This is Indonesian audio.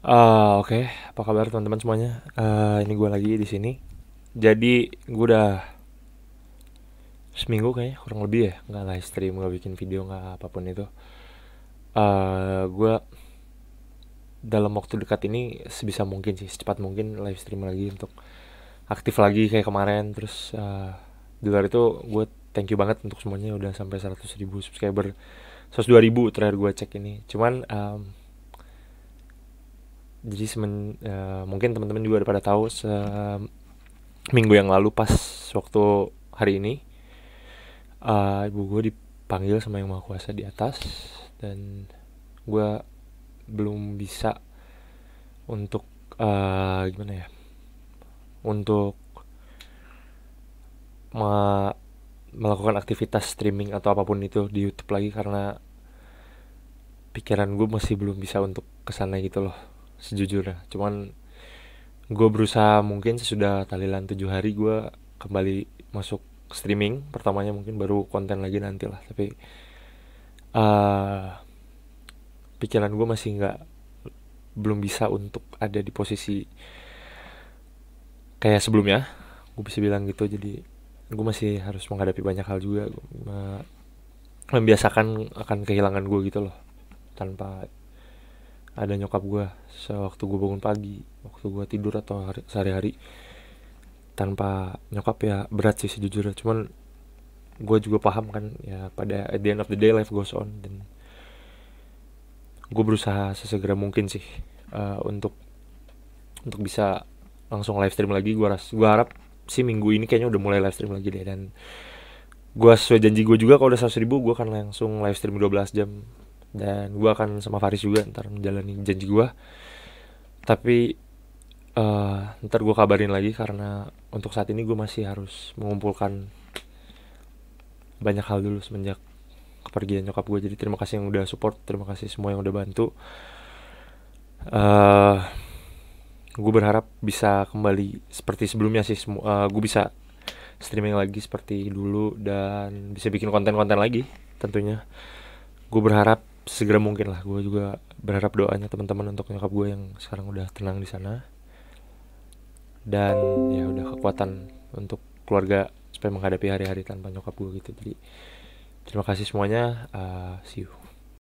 Uh, Oke, okay. apa kabar teman-teman semuanya? Uh, ini gue lagi di sini. Jadi gue udah seminggu kayaknya kurang lebih ya nggak live stream, nggak bikin video, nggak apapun itu. Uh, ah, gue dalam waktu dekat ini sebisa mungkin sih, secepat mungkin live stream lagi untuk aktif lagi kayak kemarin. Terus uh, di luar itu gue thank you banget untuk semuanya udah sampai 100 ribu subscriber, 102 ribu terakhir gue cek ini. Cuman um, jadi semen uh, mungkin teman-teman juga udah pada tahu se minggu yang lalu pas waktu hari ini uh, ibu gue dipanggil sama yang maha kuasa di atas dan gue belum bisa untuk uh, gimana ya untuk me melakukan aktivitas streaming atau apapun itu di YouTube lagi karena pikiran gue masih belum bisa untuk kesana gitu loh sejujurnya cuman gue berusaha mungkin sesudah talilan tujuh hari gue kembali masuk streaming pertamanya mungkin baru konten lagi nanti lah tapi uh, pikiran gue masih nggak belum bisa untuk ada di posisi kayak sebelumnya gue bisa bilang gitu jadi gue masih harus menghadapi banyak hal juga gue membiasakan akan kehilangan gue gitu loh tanpa ada nyokap gue sewaktu gue bangun pagi waktu gue tidur atau hari, sehari-hari tanpa nyokap ya berat sih sejujurnya cuman gue juga paham kan ya pada at the end of the day life goes on dan gue berusaha sesegera mungkin sih uh, untuk untuk bisa langsung live stream lagi gue ras gue harap si minggu ini kayaknya udah mulai live stream lagi deh dan gue sesuai janji gue juga kalau udah 100 ribu gue akan langsung live stream 12 jam dan gue akan sama Faris juga ntar menjalani janji gue tapi uh, ntar gue kabarin lagi karena untuk saat ini gue masih harus mengumpulkan banyak hal dulu semenjak kepergian nyokap gue jadi terima kasih yang udah support terima kasih semua yang udah bantu uh, eh, gue berharap bisa kembali seperti sebelumnya sih semua uh, eh, gue bisa streaming lagi seperti dulu dan bisa bikin konten-konten lagi tentunya gue berharap segera mungkin lah gue juga berharap doanya teman-teman untuk nyokap gue yang sekarang udah tenang di sana dan ya udah kekuatan untuk keluarga supaya menghadapi hari-hari tanpa nyokap gue gitu jadi terima kasih semuanya uh, see you